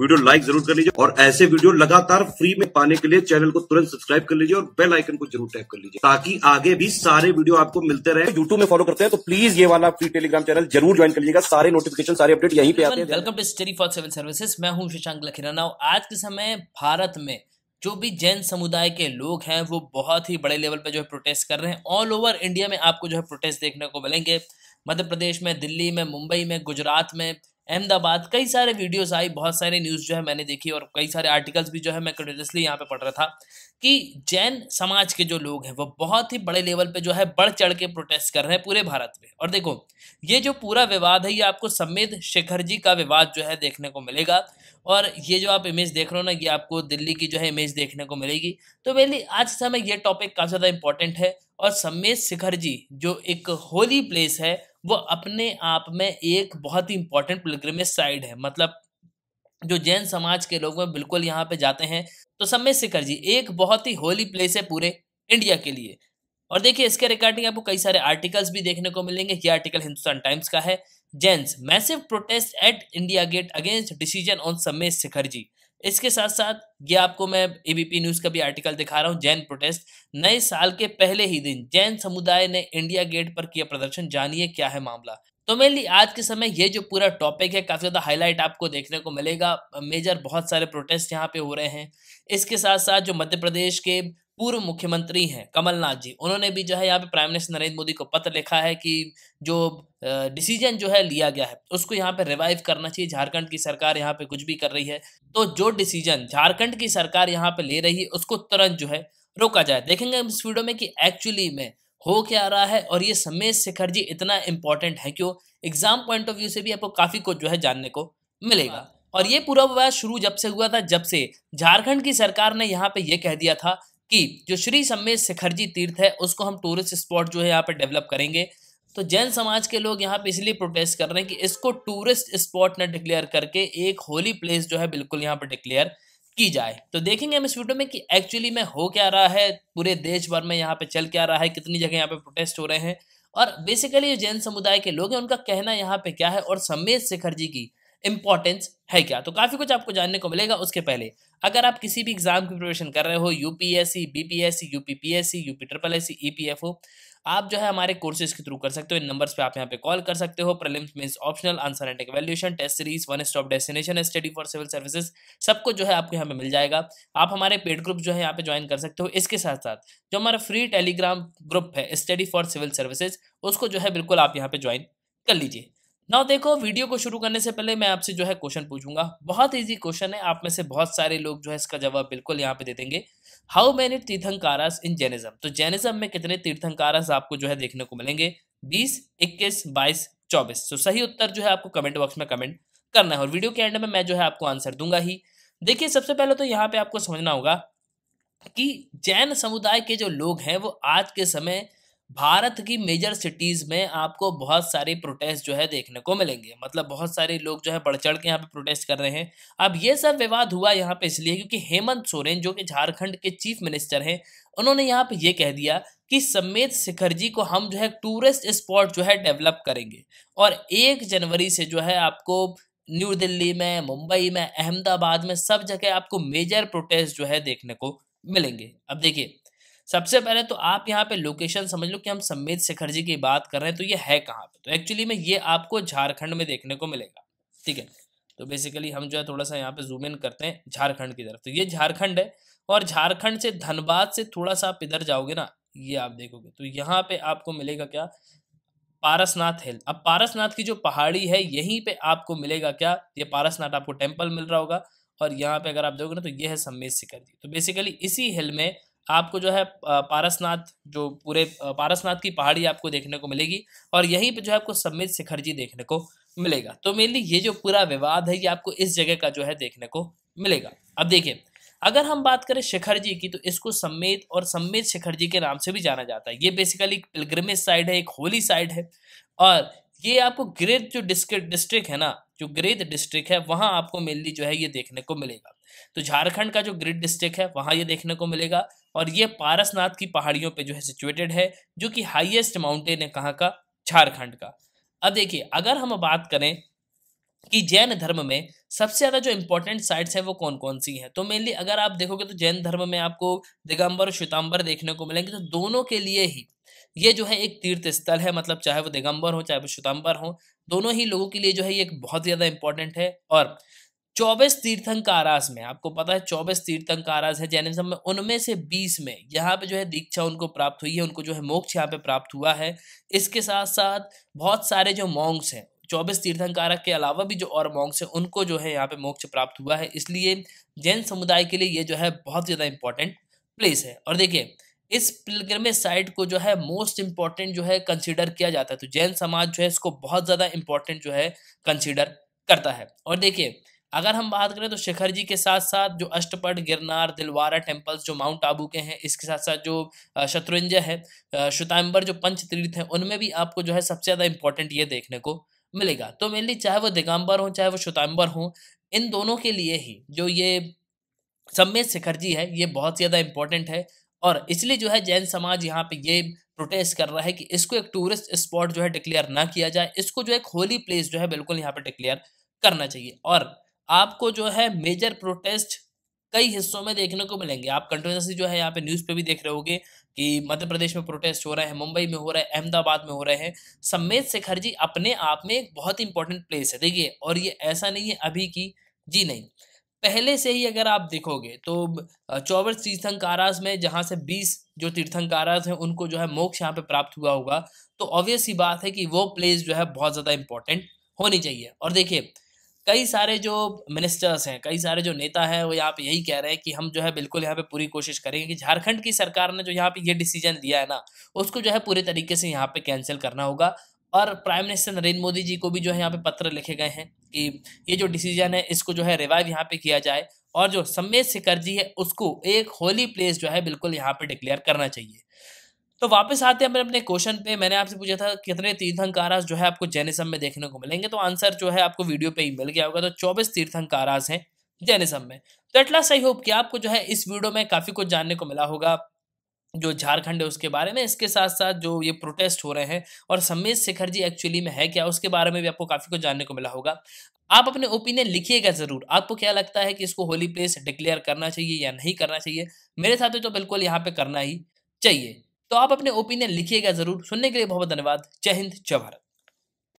Video like जरूर कर लीजिए और ऐसे वीडियो लगातार फ्री में पाने के लिए चैनल को तुरंत सब्सक्राइब कर लीजिए और बेल आइकन को जरूर टैप कर लीजिए ताकि आगे भी सारे वीडियो आपको मिलते रहे यूट्यूब में फॉलो करते हैं तो प्लीज ये वाला फ्री टेलीग्राम चैनल जरूर ज्वाइन कर लीजिएगा सारे नोटिफिकेशन सारे अपडेट यहीं पे आते हैं welcome to study for civil services मैं हूँ शशांक लखीराना आज के समय भारत में जो भी जैन समुदाय के लोग हैं वो बहुत ही बड़े लेवल पे जो है प्रोटेस्ट कर रहे हैं ऑल ओवर इंडिया में आपको जो है प्रोटेस्ट देखने को मिलेंगे मध्य प्रदेश में दिल्ली में मुंबई में गुजरात में अहमदाबाद कई सारे वीडियोस आई बहुत सारे न्यूज़ जो है मैंने देखी और कई सारे आर्टिकल्स भी जो है मैं कंटिन्यूसली यहाँ पे पढ़ रहा था कि जैन समाज के जो लोग हैं वो बहुत ही बड़े लेवल पे जो है बढ़ चढ़ के प्रोटेस्ट कर रहे हैं पूरे भारत में और देखो ये जो पूरा विवाद है ये आपको समेत शेखर जी का विवाद जो है देखने को मिलेगा और ये जो आप इमेज देख रहे हो ना ये आपको दिल्ली की जो है इमेज देखने को मिलेगी तो मेनली आज समय ये टॉपिक काफ़ी ज़्यादा इंपॉर्टेंट है और समेत शिखर जी जो एक होली प्लेस है वो अपने आप में एक बहुत ही इंपॉर्टेंट पिलग्रमेज साइड है मतलब जो जैन समाज के लोग हैं बिल्कुल यहाँ पे जाते हैं तो समय शिखर जी एक बहुत ही होली प्लेस है पूरे इंडिया के लिए और देखिए इसके रिगार्डिंग आपको कई सारे आर्टिकल्स भी देखने को मिलेंगे ये आर्टिकल हिंदुस्तान टाइम्स का है gents massive protest at India Gate against decision on Samesh Mukherjee इसके साथ साथ ये आपको मैं एबीपी न्यूज़ का भी आर्टिकल दिखा रहा हूँ जैन प्रोटेस्ट नए साल के पहले ही दिन जैन समुदाय ने इंडिया गेट पर किया प्रदर्शन जानिए क्या है मामला तो मेनली आज के समय ये जो पूरा टॉपिक है काफ़ी ज़्यादा हाईलाइट आपको देखने को मिलेगा मेजर बहुत सारे प्रोटेस्ट यहाँ पे हो रहे हैं इसके साथ साथ जो मध्य प्रदेश के पूर्व मुख्यमंत्री हैं कमलनाथ जी उन्होंने भी जो है यहाँ पे प्राइम मिनिस्टर नरेंद्र मोदी को पत्र लिखा है कि जो डिसीजन जो है लिया गया है उसको यहाँ पे रिवाइव करना चाहिए झारखंड की सरकार यहाँ पे कुछ भी कर रही है तो जो डिसीजन झारखंड की सरकार यहाँ पे ले रही है उसको तुरंत जो है रोका जाए देखेंगे इस वीडियो में कि एक्चुअली में हो क्या रहा है और ये समेत शेखर जी इतना इंपॉर्टेंट है क्यों एग्जाम पॉइंट ऑफ व्यू से भी आपको काफ़ी कुछ जो है जानने को मिलेगा हाँ। और ये पूरा विवाद शुरू जब से हुआ था जब से झारखंड की सरकार ने यहाँ पे ये कह दिया था कि जो श्री सम्मे शिखरजी तीर्थ है उसको हम टूरिस्ट स्पॉट जो है यहाँ पर डेवलप करेंगे तो जैन समाज के लोग यहाँ पे इसलिए प्रोटेस्ट कर रहे हैं कि इसको टूरिस्ट स्पॉट न डिक्लेयर करके एक होली प्लेस जो है बिल्कुल यहाँ पर डिक्लेयर की जाए तो देखेंगे हम इस वीडियो में कि एक्चुअली में हो क्या रहा है पूरे देश भर में यहाँ पे चल क्या रहा है कितनी जगह यहाँ पे प्रोटेस्ट हो रहे हैं और बेसिकली जो जैन समुदाय के लोग हैं उनका कहना यहाँ पे क्या है और सम्मेद शेखर जी की इंपॉर्टेंस है क्या तो काफ़ी कुछ आपको जानने को मिलेगा उसके पहले अगर आप किसी भी एग्जाम की प्रिपरेशन कर रहे हो UPSC BPSC UPPSC UP triple S EPFO आप जो है हमारे कोर्सेज के थ्रू कर सकते हो इन नंबर्स पे आप यहाँ पे कॉल कर सकते हो prelims mains optional answer and valuation test series one stop destination study for civil services सब कुछ जो है आपको यहाँ पे मिल जाएगा आप हमारे पेड ग्रुप जो है यहाँ पे ज्वाइन कर सकते हो इसके साथ साथ जो हमारा फ्री टेलीग्राम ग्रुप है स्टडी फॉर सिविल सर्विसेज उसको जो है बिल्कुल आप यहाँ पे ज्वाइन कर लीजिए नाउ देखो वीडियो को शुरू करने से पहले मैं आपसे जो है क्वेश्चन पूछूंगा बहुत इजी क्वेश्चन है आप में से बहुत सारे लोग जो है इसका जवाब बिल्कुल यहाँ पे दे देंगे how many tirthankaras in Jainism तो जैनिज्म में कितने तीर्थंकारास आपको जो है देखने को मिलेंगे बीस इक्कीस बाईस चौबीस तो सही उत्तर जो है आपको कमेंट बॉक्स में कमेंट करना है और वीडियो के एंड में मैं जो है आपको आंसर दूंगा ही देखिए सबसे पहले तो यहाँ पे आपको समझना होगा कि जैन समुदाय के जो लोग हैं वो आज के समय भारत की मेजर सिटीज़ में आपको बहुत सारे प्रोटेस्ट जो है देखने को मिलेंगे मतलब बहुत सारे लोग जो है बढ़ चढ़ के यहाँ पे प्रोटेस्ट कर रहे हैं अब ये सब विवाद हुआ यहाँ पे इसलिए क्योंकि हेमंत सोरेन जो कि झारखंड के चीफ मिनिस्टर हैं उन्होंने यहाँ पे ये कह दिया कि समेत जी को हम जो है टूरिस्ट स्पॉट जो है डेवलप करेंगे और एक जनवरी से जो है आपको न्यू दिल्ली में मुंबई में अहमदाबाद में सब जगह आपको मेजर प्रोटेस्ट जो है देखने को मिलेंगे अब देखिए सबसे पहले तो आप यहाँ पे लोकेशन समझ लो कि हम संवेद शेखर जी की बात कर रहे हैं तो ये है कहाँ पे तो एक्चुअली में ये आपको झारखंड में देखने को मिलेगा ठीक है तो बेसिकली हम जो है थोड़ा सा यहाँ पे जूम इन करते हैं झारखंड की तरफ तो ये झारखंड है और झारखंड से धनबाद से थोड़ा सा आप इधर जाओगे ना ये आप देखोगे तो यहाँ पे आपको मिलेगा क्या पारसनाथ हिल अब पारसनाथ की जो पहाड़ी है यहीं पे आपको मिलेगा क्या ये पारसनाथ आपको टेम्पल मिल रहा होगा और यहाँ पे अगर आप देखोगे ना तो ये है सम्मेद शिखर जी तो बेसिकली इसी हिल में आपको जो है पारसनाथ जो पूरे पारसनाथ की पहाड़ी आपको देखने को मिलेगी और यहीं पर जो है आपको समित जी देखने को मिलेगा तो मेनली ये जो पूरा विवाद है ये आपको इस जगह का जो है देखने को मिलेगा अब देखिए अगर हम बात करें शिखर जी की तो इसको सम्मेद और सम्मेद शिखर जी के नाम से भी जाना जाता है ये बेसिकली पिलग्रमेज साइड है एक होली साइड है और ये आपको ग्रेट जो डिस्ट्रिक्ट है ना जो ग्रेट डिस्ट्रिक्ट है वहाँ आपको मेनली जो है ये देखने को मिलेगा तो झारखंड का जो ग्रेट डिस्ट्रिक्ट है वहाँ ये देखने को मिलेगा और ये पारसनाथ की पहाड़ियों पे जो है सिचुएटेड है जो कि हाईएस्ट माउंटेन है कहाँ का झारखंड का अब देखिए अगर हम बात करें कि जैन धर्म में सबसे ज़्यादा जो इम्पोर्टेंट साइट्स हैं वो कौन कौन सी हैं तो मेनली अगर आप देखोगे तो जैन धर्म में आपको दिगंबर और श्वेतांबर देखने को मिलेंगे तो दोनों के लिए ही ये जो है एक तीर्थ स्थल है मतलब चाहे वो दिगंबर हो चाहे वो श्वेतांबर हो दोनों ही लोगों के लिए जो है ये एक बहुत ज़्यादा इंपॉर्टेंट है और चौबीस तीर्थंकारास में आपको पता है चौबीस तीर्थंकारास है जैनिज्म में उनमें से बीस में यहाँ पे जो है दीक्षा उनको प्राप्त हुई है उनको जो है मोक्ष यहाँ पे प्राप्त हुआ है इसके साथ साथ बहुत सारे जो मॉन्ग्स हैं चौबीस तीर्थंकारक के अलावा भी जो और मॉन्ग्स हैं उनको जो है यहाँ पे मोक्ष प्राप्त हुआ है इसलिए जैन समुदाय के लिए ये जो है बहुत ज़्यादा इंपॉर्टेंट प्लेस है और देखिए इस पिलग्रमेज साइट को जो है मोस्ट इम्पॉर्टेंट जो है कंसिडर किया जाता है तो जैन समाज जो है इसको बहुत ज़्यादा इम्पॉर्टेंट जो है कंसिडर करता है और देखिए अगर हम बात करें तो शिखर जी के साथ साथ जो अष्टपट गिरनार दिलवारा टेम्पल्स जो माउंट आबू के हैं इसके साथ साथ जो शत्रुंजय है शुताम्बर जो पंच तीर्थ हैं उनमें भी आपको जो है सबसे ज़्यादा इंपॉर्टेंट ये देखने को मिलेगा तो मेनली चाहे वो दिगंबर हों चाहे वो शुताम्बर हों इन दोनों के लिए ही जो ये सम्मेद शिखर जी है ये बहुत ज़्यादा इम्पोर्टेंट है और इसलिए जो है जैन समाज यहाँ पे ये प्रोटेस्ट कर रहा है कि इसको एक टूरिस्ट स्पॉट जो है डिक्लेयर ना किया जाए इसको जो है होली प्लेस जो है बिल्कुल यहाँ पे डिक्लेयर करना चाहिए और आपको जो है मेजर प्रोटेस्ट कई हिस्सों में देखने को मिलेंगे आप कंट्रोवर्सी जो है यहाँ पे न्यूज़ पे भी देख रहे होगे कि मध्य प्रदेश में प्रोटेस्ट हो रहे हैं मुंबई में हो रहे हैं अहमदाबाद में हो रहे हैं सम्मेद शेखर जी अपने आप में एक बहुत इंपॉर्टेंट प्लेस है देखिए और ये ऐसा नहीं है अभी की जी नहीं पहले से ही अगर आप देखोगे तो चौबीस तीर्थंकाराज में जहाँ से बीस जो तीर्थंकाराज हैं उनको जो है मोक्ष यहाँ पे प्राप्त हुआ होगा तो ऑब्वियस ही बात है कि वो प्लेस जो है बहुत ज़्यादा इंपॉर्टेंट होनी चाहिए और देखिए कई सारे जो मिनिस्टर्स हैं कई सारे जो नेता हैं वो यहाँ पे यही कह रहे हैं कि हम जो है बिल्कुल यहाँ पे पूरी कोशिश करेंगे कि झारखंड की सरकार ने जो यहाँ पे ये डिसीजन लिया है ना उसको जो है पूरे तरीके से यहाँ पे कैंसिल करना होगा और प्राइम मिनिस्टर नरेंद्र मोदी जी को भी जो है यहाँ पे पत्र लिखे गए हैं कि ये जो डिसीजन है इसको जो है रिवाइव यहाँ पे किया जाए और जो सम्मेद जी है उसको एक होली प्लेस जो है बिल्कुल यहाँ पे डिक्लेयर करना चाहिए तो वापस आते हैं अपने अपने क्वेश्चन पे मैंने आपसे पूछा था कितने तीर्थंकारास जो है आपको जैनिज्म में देखने को मिलेंगे तो आंसर जो है आपको वीडियो पे ही मिल गया होगा तो चौबीस तीर्थंकारास हैं जैनिज्म में तो एटलास्ट आई होप कि आपको जो है इस वीडियो में काफ़ी कुछ जानने को मिला होगा जो झारखंड है उसके बारे में इसके साथ साथ जो ये प्रोटेस्ट हो रहे हैं और समीर शेखर जी एक्चुअली में है क्या उसके बारे में भी आपको काफ़ी कुछ जानने को मिला होगा आप अपने ओपिनियन लिखिएगा ज़रूर आपको क्या लगता है कि इसको होली प्लेस डिक्लेयर करना चाहिए या नहीं करना चाहिए मेरे साथ तो बिल्कुल यहाँ पे करना ही चाहिए तो आप अपने ओपिनियन लिखिएगा ज़रूर सुनने के लिए बहुत बहुत धन्यवाद जय हिंद जय भारत